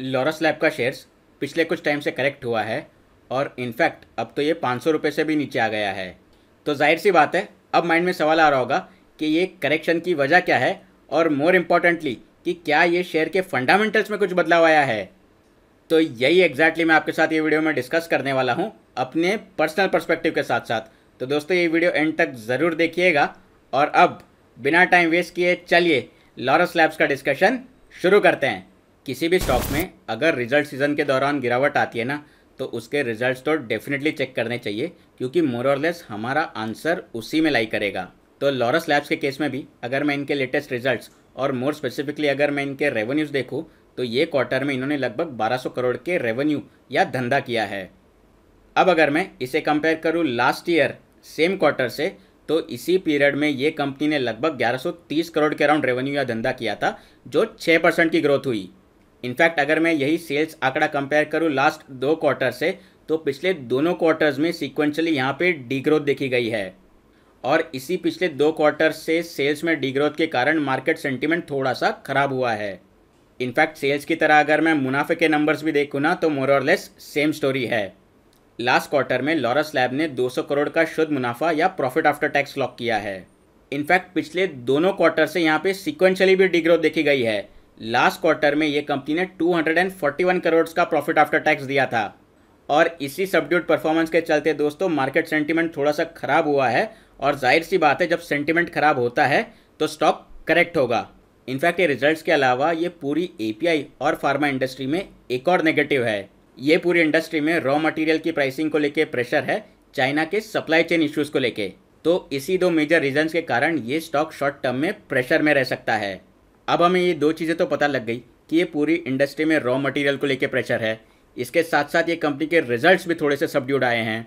Laurus lab का shares पिछले कुछ टाइम से करेक्ट हुआ है और इनफैक्ट अब तो ये पाँच सौ रुपये से भी नीचे आ गया है तो जाहिर सी बात है अब माइंड में सवाल आ रहा होगा कि ये करेक्शन की वजह क्या है और मोर इम्पॉर्टेंटली कि क्या ये शेयर के फंडामेंटल्स में कुछ बदलाव आया है तो यही एग्जैक्टली exactly मैं आपके साथ ये वीडियो में डिस्कस करने वाला हूँ अपने पर्सनल पर्सपेक्टिव के साथ साथ तो दोस्तों ये वीडियो एंड तक ज़रूर देखिएगा और अब बिना टाइम वेस्ट किए चलिए लॉरस लैब्स का डिस्कशन शुरू करते हैं किसी भी स्टॉक में अगर रिजल्ट सीजन के दौरान गिरावट आती है ना तो उसके रिजल्ट्स तो डेफिनेटली चेक करने चाहिए क्योंकि मोर और लेस हमारा आंसर उसी में लाई करेगा तो लॉरस लैब्स के केस में भी अगर मैं इनके लेटेस्ट रिजल्ट्स और मोर स्पेसिफिकली अगर मैं इनके रेवेन्यूज़ देखूँ तो ये क्वार्टर में इन्होंने लगभग 1200 करोड़ के रेवेन्यू या धंधा किया है अब अगर मैं इसे कंपेयर करूँ लास्ट ईयर सेम क्वार्टर से तो इसी पीरियड में ये कंपनी ने लगभग 1130 करोड़ के अराउंड रेवेन्यू या धंधा किया था जो 6 परसेंट की ग्रोथ हुई इनफैक्ट अगर मैं यही सेल्स आंकड़ा कंपेयर करूँ लास्ट दो क्वार्टर से तो पिछले दोनों क्वार्टर्स में सिक्वेंशली यहाँ पे डीग्रोथ देखी गई है और इसी पिछले दो क्वार्टर से सेल्स में डीग्रोथ के कारण मार्केट सेंटिमेंट थोड़ा सा खराब हुआ है इनफैक्ट सेल्स की तरह अगर मैं मुनाफे के नंबर्स भी देखूँ ना तो लेस सेम स्टोरी है लास्ट क्वार्टर में लॉरस लैब ने 200 करोड़ का शुद्ध मुनाफा या प्रॉफिट आफ्टर टैक्स लॉक किया है इनफैक्ट पिछले दोनों क्वार्टर से यहाँ पे सिक्वेंशली भी डिग्रोथ देखी गई है लास्ट क्वार्टर में ये कंपनी ने 241 करोड़ का प्रॉफिट आफ्टर टैक्स दिया था और इसी सबड्यूट परफॉर्मेंस के चलते दोस्तों मार्केट सेंटिमेंट थोड़ा सा खराब हुआ है और जाहिर सी बात है जब सेंटिमेंट खराब होता है तो स्टॉक करेक्ट होगा इनफैक्ट ये रिजल्ट्स के अलावा ये पूरी एपीआई और फार्मा इंडस्ट्री में एक और नेगेटिव है ये पूरी इंडस्ट्री में रॉ मटेरियल की प्राइसिंग को लेके प्रेशर है चाइना के सप्लाई चेन इश्यूज़ को लेके तो इसी दो मेजर रीजंस के कारण ये स्टॉक शॉर्ट टर्म में प्रेशर में रह सकता है अब हमें ये दो चीज़ें तो पता लग गई कि ये पूरी इंडस्ट्री में रॉ मटेरियल को लेकर प्रेशर है इसके साथ साथ ये कंपनी के रिजल्ट्स भी थोड़े से सबड्यूड आए हैं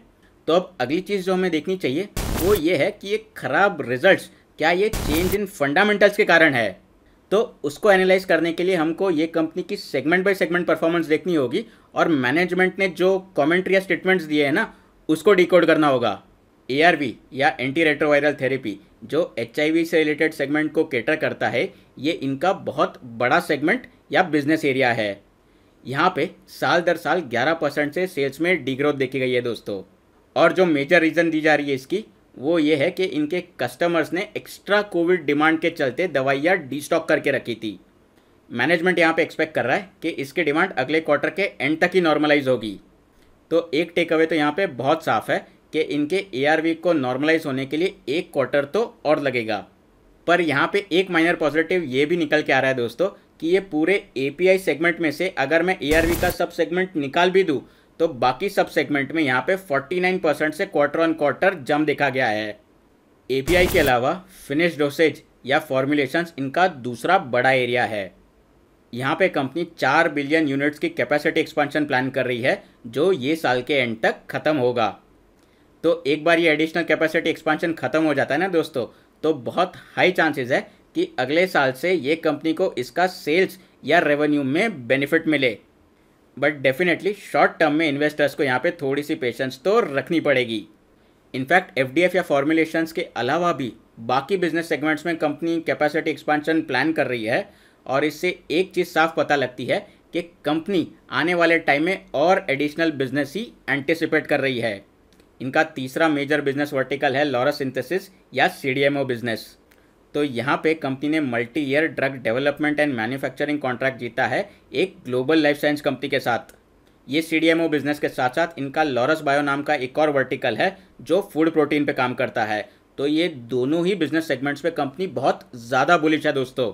तो अब अगली चीज़ जो हमें देखनी चाहिए वो ये है कि ये खराब रिजल्ट्स क्या ये चेंज इन फंडामेंटल्स के कारण है तो उसको एनालाइज करने के लिए हमको ये कंपनी की सेगमेंट बाय सेगमेंट परफॉर्मेंस देखनी होगी और मैनेजमेंट ने जो कॉमेंट्री या स्टेटमेंट्स दिए हैं ना उसको डिकोड करना होगा ए या एंटी रेट्रोवायरल थेरेपी जो एच से रिलेटेड सेगमेंट को कैटर करता है ये इनका बहुत बड़ा सेगमेंट या बिजनेस एरिया है यहाँ पे साल दर साल 11 परसेंट से सेल्स में डीग्रोथ देखी गई है दोस्तों और जो मेजर रीज़न दी जा रही है इसकी वो ये है कि इनके कस्टमर्स ने एक्स्ट्रा कोविड डिमांड के चलते दवाइयाँ स्टॉक करके रखी थी मैनेजमेंट यहाँ पे एक्सपेक्ट कर रहा है कि इसके डिमांड अगले क्वार्टर के एंड तक ही नॉर्मलाइज होगी तो एक टेक अवे तो यहाँ पे बहुत साफ है कि इनके ए को नॉर्मलाइज होने के लिए एक क्वार्टर तो और लगेगा पर यहाँ पे एक माइनर पॉजिटिव ये भी निकल के आ रहा है दोस्तों कि ये पूरे ए सेगमेंट में से अगर मैं ए का सब सेगमेंट निकाल भी दूँ तो बाकी सब सेगमेंट में यहाँ पे 49 परसेंट से क्वार्टर ऑन क्वार्टर जम देखा गया है आई के अलावा फिनिश डोसेज या फॉर्मुलेशंस इनका दूसरा बड़ा एरिया है यहाँ पे कंपनी चार बिलियन यूनिट्स की कैपेसिटी एक्सपांशन प्लान कर रही है जो ये साल के एंड तक ख़त्म होगा तो एक बार ये एडिशनल कैपेसिटी एक्सपांशन ख़त्म हो जाता है ना दोस्तों तो बहुत हाई चांसेस है कि अगले साल से ये कंपनी को इसका सेल्स या रेवेन्यू में बेनिफिट मिले बट डेफिनेटली शॉर्ट टर्म में इन्वेस्टर्स को यहाँ पे थोड़ी सी पेशेंस तो रखनी पड़ेगी इनफैक्ट एफ या फॉर्मुलेशंस के अलावा भी बाकी बिजनेस सेगमेंट्स में कंपनी कैपेसिटी एक्सपांशन प्लान कर रही है और इससे एक चीज़ साफ पता लगती है कि कंपनी आने वाले टाइम में और एडिशनल बिजनेस ही एंटिसिपेट कर रही है इनका तीसरा मेजर बिजनेस वर्टिकल है लॉरस सिंथेसिस या सी बिजनेस तो यहाँ पे कंपनी ने multi year drug development and manufacturing contract जीता है एक ग्लोबल लाइफ साइंस कंपनी के साथ ये सी बिजनेस के साथ साथ इनका लॉरस बायो नाम का एक और वर्टिकल है जो फूड प्रोटीन पे काम करता है तो ये दोनों ही बिजनेस सेगमेंट्स पे कंपनी बहुत ज़्यादा बुलिश है दोस्तों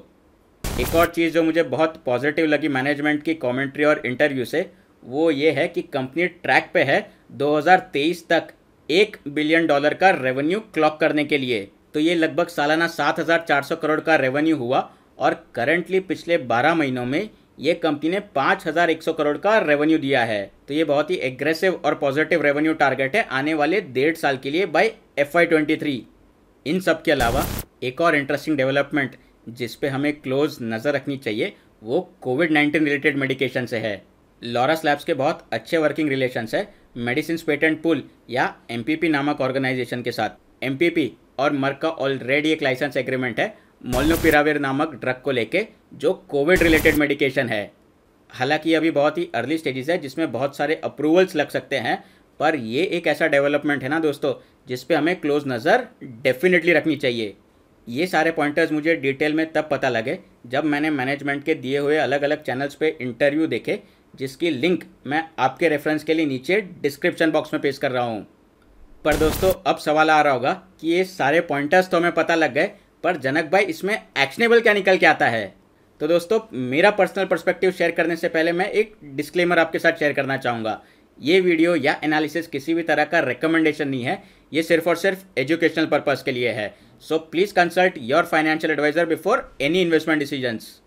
एक और चीज़ जो मुझे बहुत पॉजिटिव लगी मैनेजमेंट की कमेंट्री और इंटरव्यू से वो ये है कि कंपनी ट्रैक पे है 2023 तक एक बिलियन डॉलर का रेवेन्यू क्लॉक करने के लिए तो ये लगभग सालाना सात हज़ार चार सौ करोड़ का रेवेन्यू हुआ और करंटली पिछले बारह महीनों में ये कंपनी ने पाँच हज़ार एक सौ करोड़ का रेवेन्यू दिया है तो ये बहुत ही एग्रेसिव और पॉजिटिव रेवेन्यू टारगेट है आने वाले डेढ़ साल के लिए by F Y twenty three इन सब के अलावा एक और इंटरेस्टिंग डेवलपमेंट जिस पे हमें क्लोज नज़र रखनी चाहिए वो कोविड नाइन्टीन रिलेटेड मेडिकेशन से है लॉरस लैब्स के बहुत अच्छे वर्किंग रिलेशंस है मेडिसिन पेटेंट पुल या एम नामक ऑर्गेनाइजेशन के साथ एम और मर्क का ऑलरेडी एक लाइसेंस एग्रीमेंट है मोलनोपिराविर नामक ड्रग को लेके जो कोविड रिलेटेड मेडिकेशन है हालांकि अभी बहुत ही अर्ली स्टेजेस है जिसमें बहुत सारे अप्रूवल्स लग सकते हैं पर ये एक ऐसा डेवलपमेंट है ना दोस्तों जिस पे हमें क्लोज नज़र डेफिनेटली रखनी चाहिए ये सारे पॉइंटर्स मुझे डिटेल में तब पता लगे जब मैंने मैनेजमेंट के दिए हुए अलग अलग चैनल्स पे इंटरव्यू देखे जिसकी लिंक मैं आपके रेफरेंस के लिए नीचे डिस्क्रिप्शन बॉक्स में पेश कर रहा हूँ पर दोस्तों अब सवाल आ रहा होगा कि ये सारे पॉइंटर्स तो हमें पता लग गए पर जनक भाई इसमें एक्शनेबल क्या निकल के आता है तो दोस्तों मेरा पर्सनल पर्सपेक्टिव शेयर करने से पहले मैं एक डिस्क्लेमर आपके साथ शेयर करना चाहूँगा ये वीडियो या एनालिसिस किसी भी तरह का रिकमेंडेशन नहीं है ये सिर्फ और सिर्फ एजुकेशनल पर्पज़ के लिए है so please consult your financial advisor before any investment decisions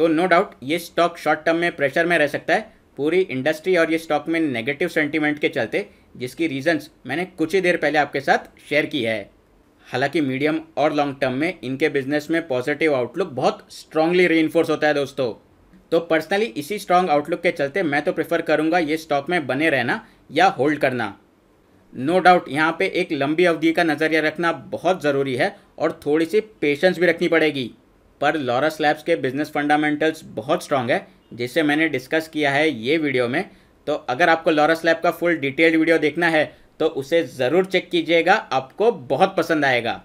तो नो डाउट ये स्टॉक शॉर्ट टर्म में प्रेशर में रह सकता है पूरी इंडस्ट्री और ये स्टॉक में नेगेटिव सेंटीमेंट के चलते जिसकी रीजंस मैंने कुछ ही देर पहले आपके साथ शेयर की है हालांकि मीडियम और लॉन्ग टर्म में इनके बिजनेस में पॉजिटिव आउटलुक बहुत स्ट्रांगली री होता है दोस्तों तो पर्सनली इसी स्ट्रांग आउटलुक के चलते मैं तो प्रेफर करूंगा ये स्टॉक में बने रहना या होल्ड करना नो डाउट यहाँ पे एक लंबी अवधि का नज़रिया रखना बहुत ज़रूरी है और थोड़ी सी पेशेंस भी रखनी पड़ेगी पर लॉरस लैब्स के बिजनेस फंडामेंटल्स बहुत स्ट्रांग है जिसे मैंने डिस्कस किया है ये वीडियो में तो अगर आपको लॉरस लैब का फुल डिटेल्ड वीडियो देखना है तो उसे ज़रूर चेक कीजिएगा आपको बहुत पसंद आएगा